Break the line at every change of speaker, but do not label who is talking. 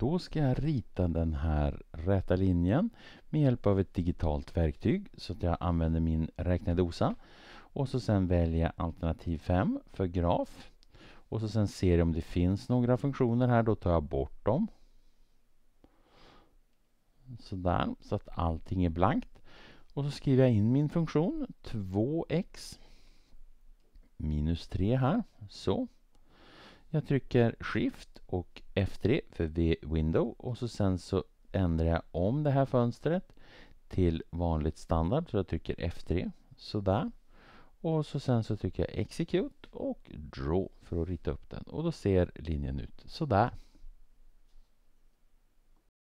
Då ska jag rita den här räta linjen med hjälp av ett digitalt verktyg så att jag använder min räknedosa. Och så sen väljer jag alternativ 5 för graf. Och så sen ser jag om det finns några funktioner här, då tar jag bort dem. Sådär, så att allting är blankt. Och så skriver jag in min funktion 2x minus 3 här, så. Jag trycker Shift och F3 för Window och så sen så ändrar jag om det här fönstret till vanligt standard så jag trycker F3 sådär
och så sen så trycker
jag Execute och Draw för att rita upp den och då ser linjen ut sådär.